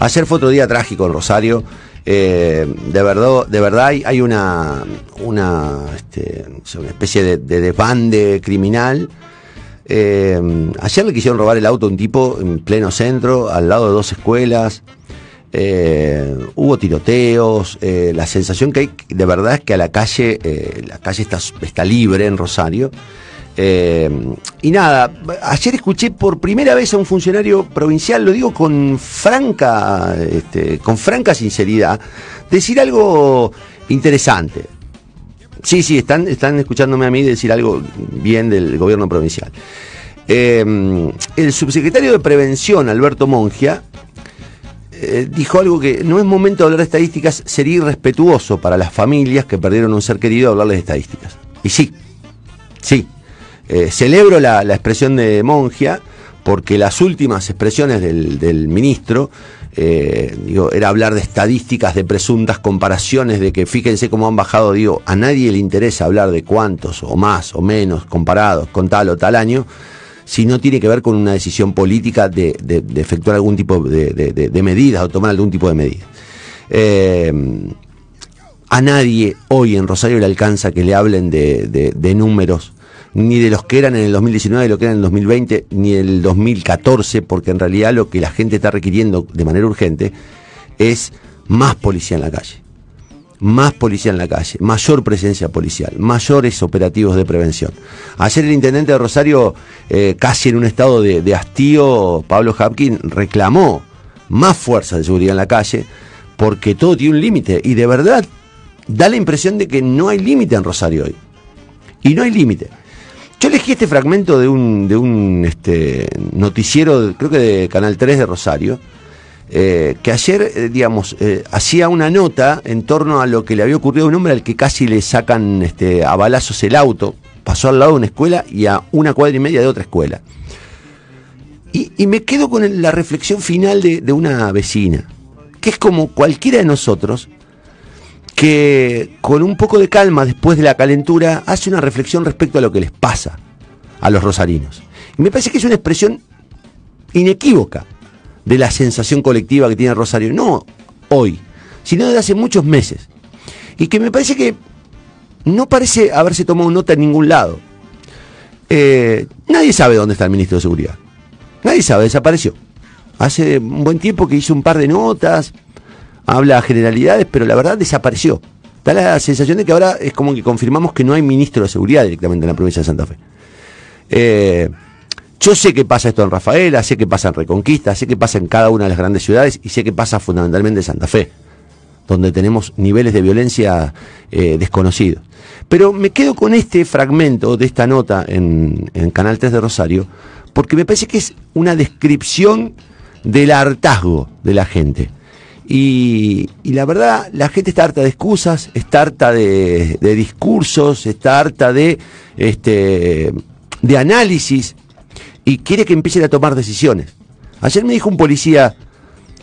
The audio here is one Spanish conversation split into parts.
Ayer fue otro día trágico en Rosario. Eh, de verdad, de verdad hay, una, este, una, especie de, de desbande criminal. Eh, ayer le quisieron robar el auto a un tipo en pleno centro, al lado de dos escuelas. Eh, hubo tiroteos. la sensación que hay de verdad es que a la calle, la calle está, está libre en Rosario. Eh, y nada, ayer escuché por primera vez a un funcionario provincial, lo digo con franca, este, con franca sinceridad, decir algo interesante. Sí, sí, están, están escuchándome a mí decir algo bien del gobierno provincial. Eh, el subsecretario de Prevención, Alberto Mongia, eh, dijo algo que no es momento de hablar de estadísticas, sería irrespetuoso para las familias que perdieron un ser querido hablarles de estadísticas. Y sí, sí, eh, celebro la, expresión de Mongia, porque las últimas expresiones del, ministro eh, era hablar de estadísticas, de presuntas comparaciones, de que fíjense cómo han bajado, digo, a nadie le interesa hablar de cuántos o más o menos comparados con tal o tal año, si no tiene que ver con una decisión política de, efectuar algún tipo de, medidas o tomar algún tipo de medidas. Eh, a nadie hoy en Rosario le alcanza que le hablen de números ni de los que eran en el 2019, de los que eran en el 2020, ni el 2014, porque en realidad lo que la gente está requiriendo de manera urgente es más policía en la calle. Más policía en la calle, mayor presencia policial, mayores operativos de prevención. Ayer el intendente de Rosario, eh, casi en un estado de, hastío, Pablo Hapkin, reclamó más fuerza de seguridad en la calle, porque todo tiene un límite. Y de verdad, da la impresión de que no hay límite en Rosario hoy. Y no hay límite. Yo elegí este fragmento de un, de un este, noticiero, creo que de Canal 3 de Rosario, eh, que ayer, eh, digamos, eh, hacía una nota en torno a lo que le había ocurrido a un hombre al que casi le sacan este, a balazos el auto. Pasó al lado de una escuela y a una cuadra y media de otra escuela. Y, me quedo con la reflexión final de, de, una vecina, que es como cualquiera de nosotros que con un poco de calma después de la calentura hace una reflexión respecto a lo que les pasa a los rosarinos. Y me parece que es una expresión inequívoca de la sensación colectiva que tiene Rosario, no hoy, sino desde hace muchos meses. Y que me parece que no parece haberse tomado nota en ningún lado. Eh, nadie sabe dónde está el ministro de Seguridad. Nadie sabe, desapareció. Hace un buen tiempo que hizo un par de notas, habla generalidades, pero la verdad desapareció. Da la sensación de que ahora es como que confirmamos que no hay ministro de seguridad directamente en la provincia de Santa Fe. Eh, yo sé que pasa esto en Rafaela, sé que pasa en Reconquista, sé que pasa en cada una de las grandes ciudades y sé que pasa fundamentalmente en Santa Fe, donde tenemos niveles de violencia eh, desconocidos. Pero me quedo con este fragmento de esta nota en, en, Canal 3 de Rosario, porque me parece que es una descripción del hartazgo de la gente. Y, la verdad, la gente está harta de excusas, está harta de, discursos, está harta de, este, de análisis y quiere que empiecen a tomar decisiones. Ayer me dijo un policía,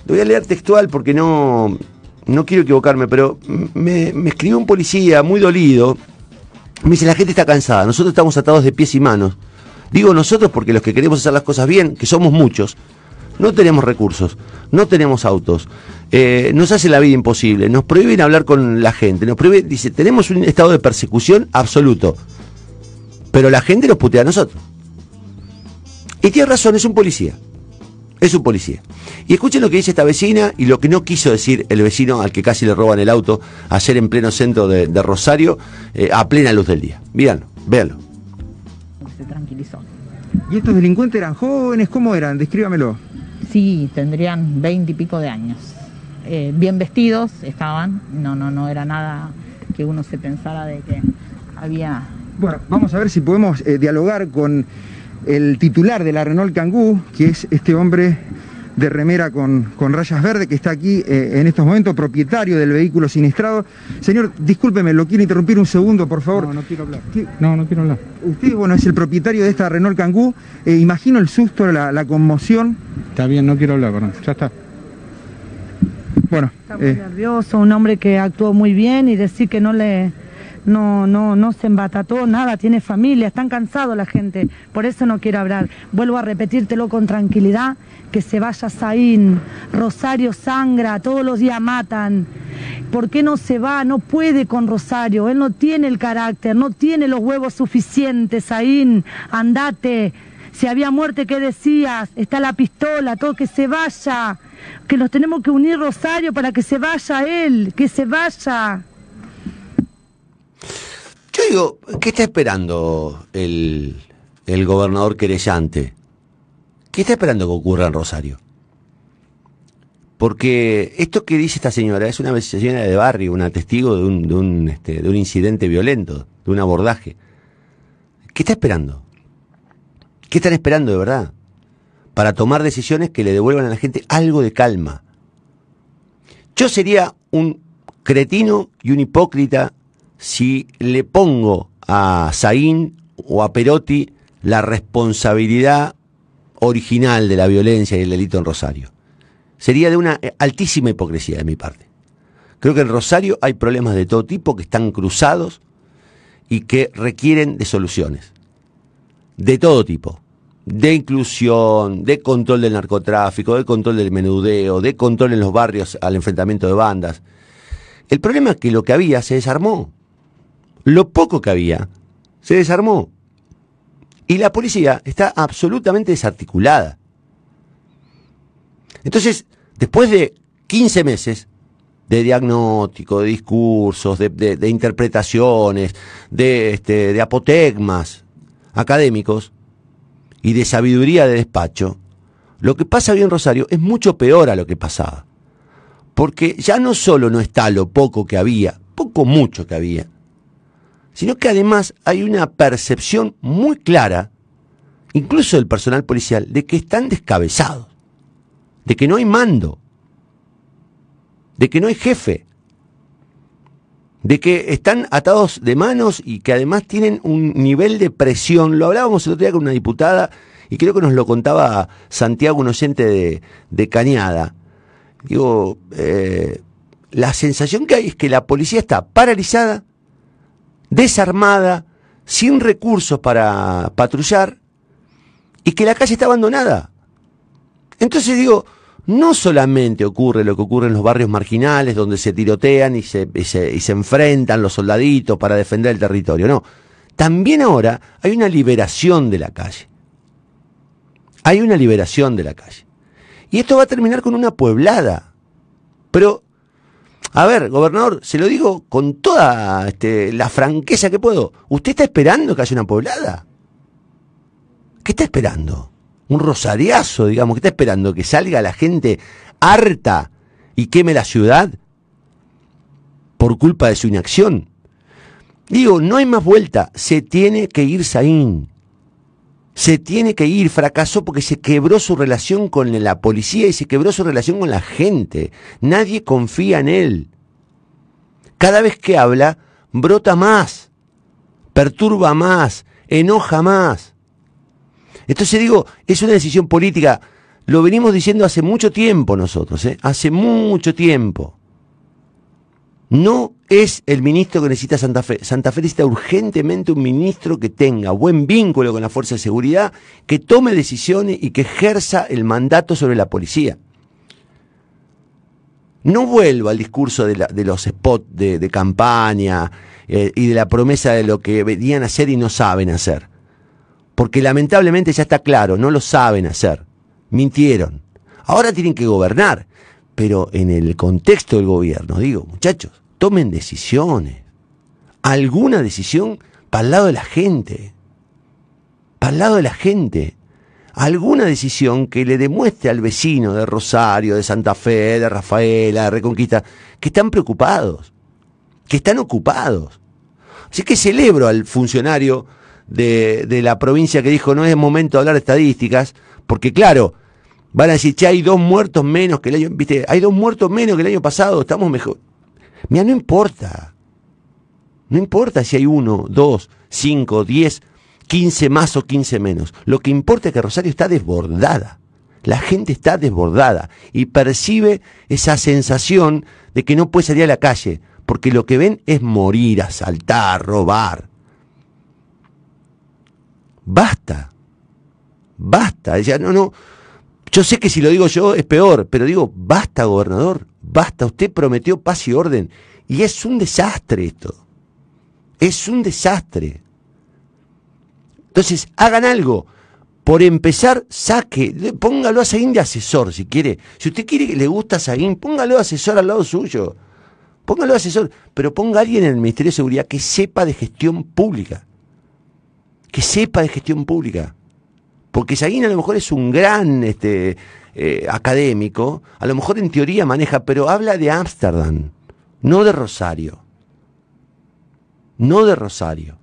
lo voy a leer textual porque no, quiero equivocarme, pero me escribió un policía muy dolido. Me dice, la gente está cansada, nosotros estamos atados de pies y manos. Digo nosotros porque los que queremos hacer las cosas bien, que somos muchos, no tenemos recursos, no tenemos autos, eh, nos hace la vida imposible, nos prohíben hablar con la gente, nos prohíben, dice, tenemos un estado de persecución absoluto, pero la gente nos putea a nosotros. Y tiene razón, es un policía, es un policía. Y escuchen lo que dice esta vecina y lo que no quiso decir el vecino al que casi le roban el auto ayer en pleno centro de, Rosario, eh, a plena luz del día. Véanlo, véanlo. Se tranquilizó. ¿Y estos delincuentes eran jóvenes? ¿Cómo eran? Descríbamelo sí tendrían veinte y pico de años. Eh, bien vestidos estaban, no, no, no era nada que uno se pensara de que había... Bueno, vamos a ver si podemos eh, dialogar con el titular de la Renault Kangoo, que es este hombre de remera con, con rayas verdes, que está aquí eh, en estos momentos, propietario del vehículo siniestrado. Señor, discúlpeme, lo quiero interrumpir un segundo, por favor. No, no quiero hablar. Usted, bueno, es el propietario de esta Renault Kangoo. Eh, imagino el susto, la, la, conmoción. Está bien, no quiero hablar, perdón. Ya está. Bueno. Está muy eh, nervioso, un hombre que actuó muy bien y decir que no le no, no, no se embatató nada, tiene familia, están cansados la gente, por eso no quiero hablar. Vuelvo a repetírtelo con tranquilidad, que se vaya Saín, Rosario sangra, todos los días matan. ¿Por qué no se va? No puede con Rosario, él no tiene el carácter, no tiene los huevos suficientes, Saín, andate. Si había muerte, ¿qué decías? Está la pistola, todo que se vaya. Que nos tenemos que unir Rosario para que se vaya él, que se vaya. ¿qué está esperando el, gobernador querellante? ¿Qué está esperando que ocurra en Rosario? Porque esto que dice esta señora es una señora de barrio, una testigo de un, este, de un incidente violento, de un abordaje. ¿Qué está esperando? ¿Qué están esperando de verdad? Para tomar decisiones que le devuelvan a la gente algo de calma. Yo sería un cretino y un hipócrita si le pongo a Zain o a Perotti la responsabilidad original de la violencia y el delito en Rosario. Sería de una eh, altísima hipocresía de mi parte. Creo que en Rosario hay problemas de todo tipo que están cruzados y que requieren de soluciones. De todo tipo. De inclusión, de control del narcotráfico, de control del menudeo, de control en los barrios al enfrentamiento de bandas. El problema es que lo que había se desarmó. Lo poco que había se desarmó. Y la policía está absolutamente desarticulada. Entonces, después de 15 meses de diagnóstico, de discursos, de, interpretaciones, de, este, de apotegmas académicos y de sabiduría de despacho, lo que pasa hoy en Rosario es mucho peor a lo que pasaba. Porque ya no solo no está lo poco que había, poco mucho que había, sino que además hay una percepción muy clara, incluso del personal policial, de que están descabezados, de que no hay mando, de que no hay jefe, de que están atados de manos y que además tienen un nivel de presión. Lo hablábamos el otro día con una diputada y creo que nos lo contaba Santiago, un de, Cañada. Digo, eh, la sensación que hay es que la policía está paralizada, desarmada, sin recursos para patrullar y que la calle está abandonada. Entonces digo, no solamente ocurre lo que ocurre en los barrios marginales donde se tirotean y se, y se, enfrentan los soldaditos para defender el territorio, no. También ahora hay una liberación de la calle. Hay una liberación de la calle. Y esto va a terminar con una pueblada. Pero a ver, gobernador, se lo digo con toda este, la franqueza que puedo. ¿Usted está esperando que haya una poblada? ¿Qué está esperando? Un rosariazo, digamos, ¿qué está esperando? ¿Que salga la gente harta y queme la ciudad por culpa de su inacción? Digo, no hay más vuelta. Se tiene que ir Saín se tiene que ir, fracasó porque se quebró su relación con la policía y se quebró su relación con la gente. Nadie confía en él. Cada vez que habla, brota más, perturba más, enoja más. Entonces digo, es una decisión política. Lo venimos diciendo hace mucho tiempo nosotros, ¿eh? hace mucho tiempo. No es el ministro que necesita Santa Fe. Santa Fe necesita urgentemente un ministro que tenga buen vínculo con la Fuerza de Seguridad, que tome decisiones y que ejerza el mandato sobre la policía. No vuelva al discurso de, los spots de, campaña eh, y de la promesa de lo que venían a hacer y no saben hacer. Porque lamentablemente ya está claro, no lo saben hacer. Mintieron. Ahora tienen que gobernar pero en el contexto del gobierno, digo, muchachos, tomen decisiones. Alguna decisión para el lado de la gente. Para el lado de la gente. Alguna decisión que le demuestre al vecino de Rosario, de Santa Fe, de Rafaela, de Reconquista, que están preocupados, que están ocupados. Así que celebro al funcionario de, la provincia que dijo no es momento de hablar de estadísticas, porque claro, Van a decir, che, hay dos muertos menos que el año, viste, hay dos muertos menos que el año pasado, estamos mejor. Mira, no importa. No importa si hay uno, dos, cinco, diez, quince más o quince menos. Lo que importa es que Rosario está desbordada. La gente está desbordada y percibe esa sensación de que no puede salir a la calle, porque lo que ven es morir, asaltar, robar. Basta. Basta. Ya no, no. Yo sé que si lo digo yo es peor, pero digo, basta, gobernador, basta, usted prometió paz y orden. Y es un desastre esto. Es un desastre. Entonces, hagan algo. Por empezar, saque, póngalo a Saín de asesor si quiere. Si usted quiere que le gusta a Saín, póngalo asesor al lado suyo. Póngalo asesor, pero ponga a alguien en el Ministerio de Seguridad que sepa de gestión pública. Que sepa de gestión pública. Porque Saguín a lo mejor es un gran este, eh, académico, a lo mejor en teoría maneja, pero habla de Ámsterdam, no de Rosario. No de Rosario.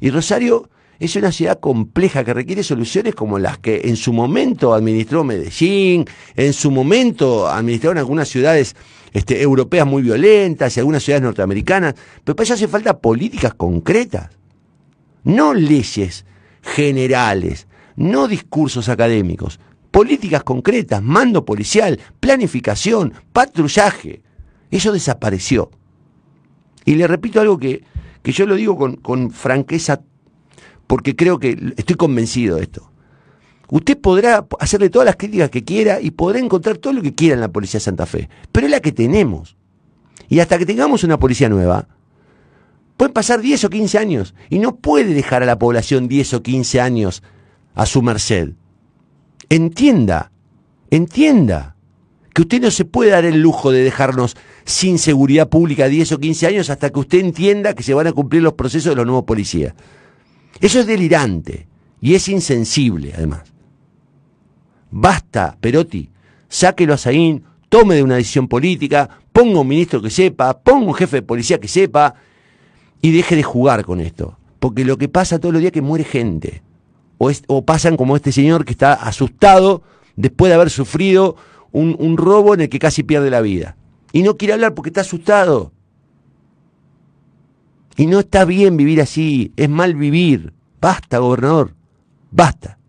Y Rosario es una ciudad compleja que requiere soluciones como las que en su momento administró Medellín, en su momento administraron algunas ciudades este, europeas muy violentas y algunas ciudades norteamericanas, pero para eso hace falta políticas concretas, no leyes generales, no discursos académicos, políticas concretas, mando policial, planificación, patrullaje. Eso desapareció. Y le repito algo que, yo lo digo con, con franqueza, porque creo que estoy convencido de esto. Usted podrá hacerle todas las críticas que quiera y podrá encontrar todo lo que quiera en la Policía de Santa Fe, pero es la que tenemos. Y hasta que tengamos una policía nueva, pueden pasar 10 o 15 años y no puede dejar a la población 10 o 15 años a su merced. Entienda, entienda que usted no se puede dar el lujo de dejarnos sin seguridad pública 10 o 15 años hasta que usted entienda que se van a cumplir los procesos de los nuevos policías. Eso es delirante y es insensible, además. Basta, Perotti, sáquelo a Saín, tome de una decisión política, ponga un ministro que sepa, ponga un jefe de policía que sepa y deje de jugar con esto. Porque lo que pasa todos los días es que muere gente o, pasan como este señor que está asustado después de haber sufrido un robo en el que casi pierde la vida. Y no quiere hablar porque está asustado. Y no está bien vivir así, es mal vivir. Basta, gobernador, basta.